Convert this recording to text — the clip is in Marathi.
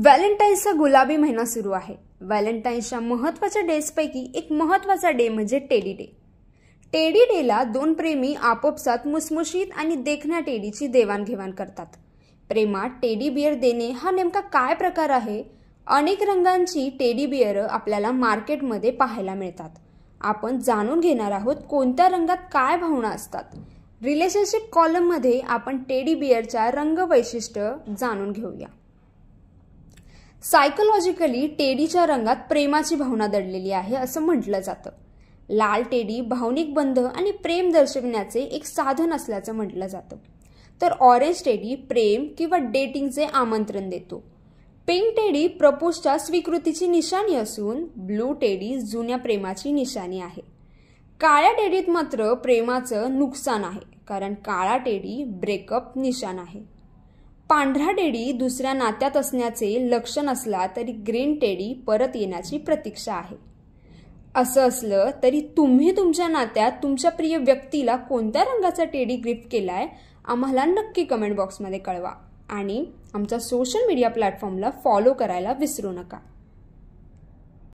व्हॅलेंटाईन्सचा गुलाबी महिना सुरू आहे व्हॅलेंटाईन्सच्या महत्त्वाच्या डेजपैकी एक महत्त्वाचा डे म्हणजे टेडी डे टेडी डेला दोन प्रेमी आपोपसात मुसमुशीत आणि देखण्या टेडीची देवाणघेवाण करतात प्रेमात टेडी बियर देणे हा नेमका काय प्रकार आहे अनेक रंगांची टेडी बियर आपल्याला मार्केटमध्ये पाहायला मिळतात आपण जाणून घेणार आहोत कोणत्या रंगात काय भावना असतात रिलेशनशिप कॉलममध्ये आपण टेडी बियरच्या रंग वैशिष्ट्य जाणून घेऊया सायकोलॉजिकली टेडीच्या रंगात प्रेमाची भावना दडलेली आहे असं म्हटलं जातं लाल टेडी भावनिक बंध आणि प्रेम दर्शविण्याचे एक साधन असल्याचं म्हटलं जातं तर ऑरेंज टेडी प्रेम किंवा डेटिंगचे आमंत्रण देतो पिंक टेडी प्रपोजच्या स्वीकृतीची निशाणी असून ब्लू टेडी जुन्या प्रेमाची निशाणी आहे काळ्या टेडीत मात्र प्रेमाचं नुकसान आहे कारण काळा टेडी ब्रेकअप निशाण आहे पांढरा टेडी दुसऱ्या नात्यात असण्याचे लक्षण असला तरी ग्रीन टेडी परत येण्याची प्रतीक्षा आहे असं असलं तरी तुम्ही तुमच्या नात्यात तुमच्या प्रिय व्यक्तीला कोणत्या रंगाचा टेडी केला केलाय आम्हाला नक्की कमेंट बॉक्समध्ये कळवा आणि आमच्या सोशल मीडिया प्लॅटफॉर्मला फॉलो करायला विसरू नका